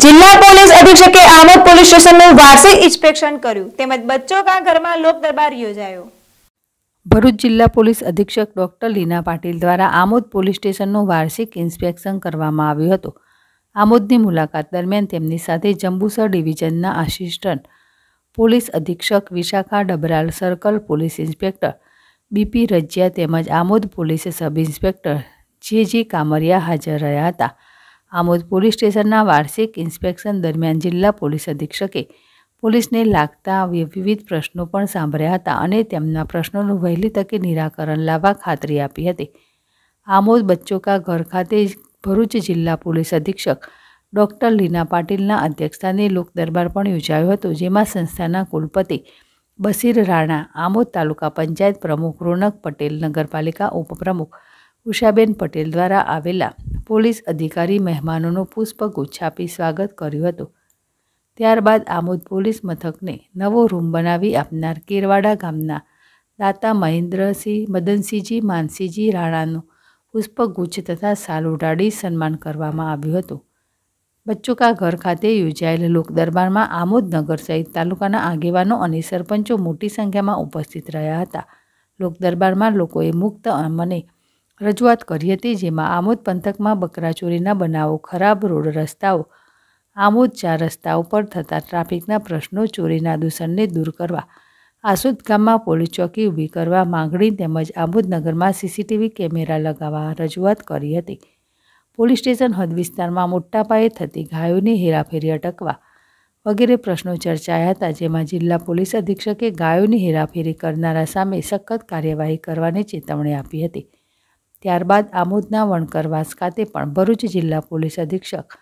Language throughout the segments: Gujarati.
જિલ્લા પોલીસ અધિક્ષકે આમોદ પોલીસ સ્ટેશનનું વાર્ષિક ઇન્સ્પેક્શન કર્યું તેમજ બચ્ચો કા ઘરમાં લોક દરબાર યોજાયો ભરૂચ જિલ્લા પોલીસ અધિક્ષક ડોક્ટર લીના પાટીલ દ્વારા આમોદ પોલીસ સ્ટેશનનું વાર્ષિક ઇન્સ્પેક્શન કરવામાં આવ્યું હતું આમોદની મુલાકાત દરમિયાન તેમની સાથે જંબુસર ડિવિઝનના આસિસ્ટન્ટ પોલીસ અધિક્ષક Vishakha Dabral circle police inspector B P Rajiya તેમજ આમોદ પોલીસ સબ ઇન્સ્પેક્ટર જે જે કામરિયા હાજર રહ્યા હતા આમોદ પોલીસ સ્ટેશનના વાર્ષિક ઇન્સ્પેક્શન દરમિયાન જિલ્લા પોલીસ અધિક્ષકે પોલીસને લાગતા વિવિધ પ્રશ્નો પણ સાંભળ્યા હતા અને તેમના પ્રશ્નોનું વહેલી તકે નિરાકરણ લાવવા ખાતરી આપી હતી આમોદ બચ્ચો કા ઘર ખાતે ભરૂચ જિલ્લા પોલીસ અધિક્ષક ડૉક્ટર લીના પાટીલના અધ્યક્ષસ્થાને લોકદરબાર પણ યોજાયો હતો જેમાં સંસ્થાના કુલપતિ બસીર રાણા આમોદ તાલુકા પંચાયત પ્રમુખ રોનક પટેલ નગરપાલિકા ઉપપ્રમુખ ઉષાબેન પટેલ દ્વારા આવેલા પોલીસ અધિકારી મહેમાનોનું પુષ્પગુચ્છ આપી સ્વાગત કર્યું હતું ત્યારબાદ આમોદ પોલીસ મથકને નવો રૂમ બનાવી આપનાર કેરવાડા ગામના દાતા મહેન્દ્રસિંહ મદનસિંહજી માનસિંહજી રાણાનું પુષ્પગુચ્છ તથા સાલ ઉડાડી સન્માન કરવામાં આવ્યું હતું બચ્ચુકા ઘર ખાતે યોજાયેલ લોકદરબારમાં આમોદનગર સહિત તાલુકાના આગેવાનો અને સરપંચો મોટી સંખ્યામાં ઉપસ્થિત રહ્યા હતા લોકદરબારમાં લોકોએ મુક્ત મને રજૂઆત કરી હતી જેમાં આમોદ પંથકમાં બકરા ચોરીના બનાવો ખરાબ રોડ રસ્તાઓ આમોદ ચાર રસ્તા ઉપર થતા ટ્રાફિકના પ્રશ્નો ચોરીના દૂષણને દૂર કરવા આસુદ ગામમાં પોલીસ ચોકી ઊભી કરવા માંગણી તેમજ આમોદ સીસીટીવી કેમેરા લગાવવા રજૂઆત કરી હતી પોલીસ સ્ટેશન હદ વિસ્તારમાં મોટા પાયે થતી ગાયોની હેરાફેરી અટકવા વગેરે પ્રશ્નો ચર્ચાયા હતા જેમાં જિલ્લા પોલીસ અધિક્ષકે ગાયોની હેરાફેરી કરનારા સામે સખત કાર્યવાહી કરવાની ચેતવણી આપી હતી ત્યારબાદ આમોદના વણકરવાસ ખાતે પણ ભરૂચ જિલ્લા પોલીસ અધિક્ષક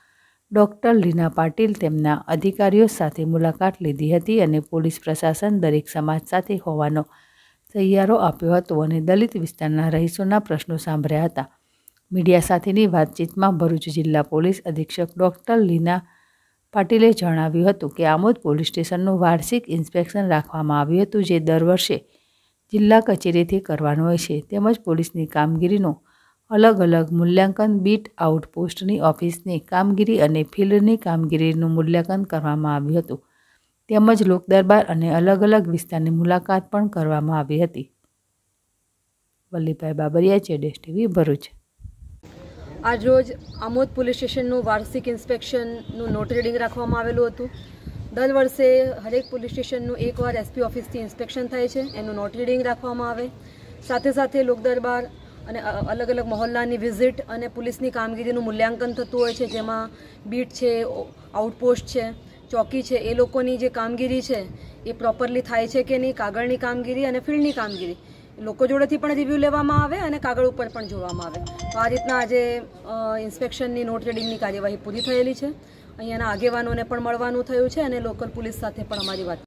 ડૉક્ટર લીના પાટીલ તેમના અધિકારીઓ સાથે મુલાકાત લીધી હતી અને પોલીસ પ્રશાસન દરેક સમાજ સાથે હોવાનો તૈયારો આપ્યો હતો અને દલિત વિસ્તારના રહીશોના પ્રશ્નો સાંભળ્યા હતા મીડિયા સાથેની વાતચીતમાં ભરૂચ જિલ્લા પોલીસ અધિક્ષક ડૉક્ટર લીના પાટીલે જણાવ્યું હતું કે આમોદ પોલીસ સ્ટેશનનું વાર્ષિક ઇન્સ્પેક્શન રાખવામાં આવ્યું હતું જે દર વર્ષે જિલ્લા કચેરીથી કરવાનો હશે તેમજ પોલીસની કામગીરીનો અલગ અલગ મૂલ્યાંકન બીટ પોસ્ટની ઓફિસની કામગીરી અને ફિલ્ડની કામગીરીનું મૂલ્યાંકન કરવામાં આવ્યું હતું તેમજ લોકદરબાર અને અલગ અલગ વિસ્તારની મુલાકાત પણ કરવામાં આવી હતી વલ્લીભાઈ બાબરિયા ચેડેશ ટીવી ભરૂચ આજરોજ આમોદ પોલીસ સ્ટેશનનું વાર્ષિક ઇન્સ્પેક્શનનું નોટ રીડિંગ રાખવામાં આવેલું હતું દર વર્ષે હરેક પોલીસ સ્ટેશનનું એકવાર એસપી ઓફિસથી ઇન્સ્પેક્શન થાય છે એનું નોટ રીડિંગ રાખવામાં આવે સાથે સાથે લોકદરબાર અને અલગ અલગ મહોલ્લાની વિઝિટ અને પોલીસની કામગીરીનું મૂલ્યાંકન થતું હોય છે જેમાં બીટ છે આઉટપોસ્ટ છે ચોકી છે એ લોકોની જે કામગીરી છે એ પ્રોપરલી થાય છે કે નહીં કાગળની કામગીરી અને ફિલ્ડની કામગીરી લોકો જોડેથી પણ રિવ્યૂ લેવામાં આવે અને કાગળ ઉપર પણ જોવામાં આવે તો આ રીતના આજે ઇન્સ્પેક્શનની નોટ રીડિંગની કાર્યવાહી પૂરી થયેલી છે અહીંયાના આગેવાનોને પણ મળવાનું થયું છે અને લોકલ પોલીસ સાથે પણ અમારી વાત